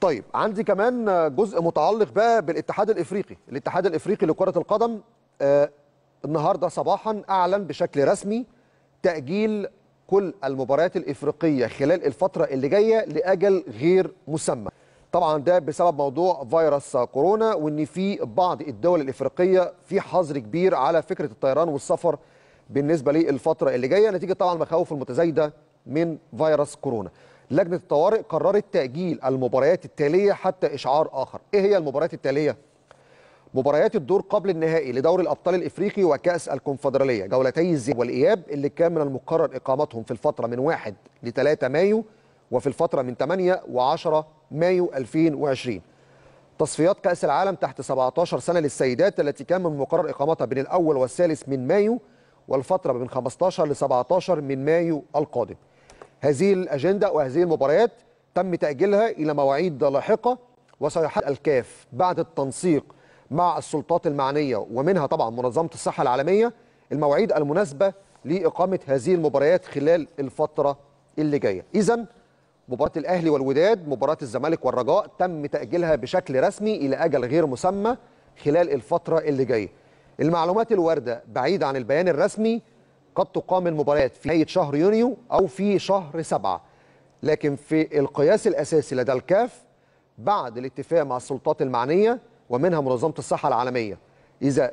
طيب عندي كمان جزء متعلق بقى بالاتحاد الافريقي الاتحاد الافريقي لكره القدم آه، النهارده صباحا اعلن بشكل رسمي تاجيل كل المباريات الافريقيه خلال الفتره اللي جايه لاجل غير مسمى طبعا ده بسبب موضوع فيروس كورونا وان في بعض الدول الافريقيه في حظر كبير على فكره الطيران والسفر بالنسبه للفتره اللي جايه نتيجه طبعا المخاوف المتزايده من فيروس كورونا لجنه الطوارئ قررت تاجيل المباريات التاليه حتى اشعار اخر ايه هي المباريات التاليه مباريات الدور قبل النهائي لدوري الابطال الافريقي وكاس الكونفدراليه جولتي الذهاب والاياب اللي كان من المقرر اقامتهم في الفتره من 1 ل 3 مايو وفي الفتره من 8 و10 مايو 2020 تصفيات كاس العالم تحت 17 سنه للسيدات التي كان من المقرر اقامتها بين الاول والثالث من مايو والفتره من 15 ل 17 من مايو القادم هذه الأجندة وهذه المباريات تم تأجيلها إلى مواعيد لاحقة وسيحل الكاف بعد التنسيق مع السلطات المعنية ومنها طبعا منظمة الصحة العالمية المواعيد المناسبة لإقامة هذه المباريات خلال الفترة اللي جاية إذا مباراة الأهلي والوداد مباراة الزمالك والرجاء تم تأجيلها بشكل رسمي إلى أجل غير مسمى خلال الفترة اللي جاية المعلومات الواردة بعيد عن البيان الرسمي قد تقام المباريات في نهاية شهر يونيو أو في شهر سبعة لكن في القياس الأساسي لدى الكاف بعد الاتفاق مع السلطات المعنية ومنها منظمة الصحة العالمية إذا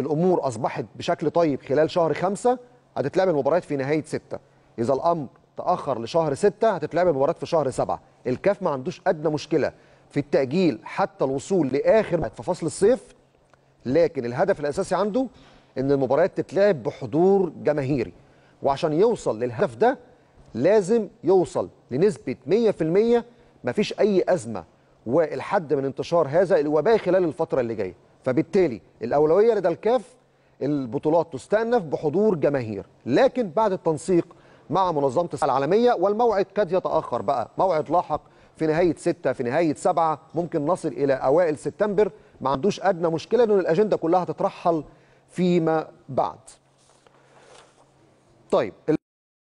الأمور أصبحت بشكل طيب خلال شهر خمسة هتتلعب المباريات في نهاية ستة إذا الأمر تأخر لشهر ستة هتتلعب المباريات في شهر سبعة الكاف ما عندوش أدنى مشكلة في التأجيل حتى الوصول لآخر في فصل الصيف لكن الهدف الأساسي عنده ان المباريات تتلعب بحضور جماهيري وعشان يوصل للهدف ده لازم يوصل لنسبه 100% مفيش اي ازمه والحد من انتشار هذا الوباء خلال الفتره اللي جايه فبالتالي الاولويه لدى الكاف البطولات تستأنف بحضور جماهير لكن بعد التنسيق مع منظمة الصحة العالمية والموعد قد يتأخر بقى موعد لاحق في نهاية ستة في نهاية سبعة ممكن نصل إلى أوائل سبتمبر ما عندوش أدنى مشكلة أن الأجندة كلها تترحل فيما بعد طيب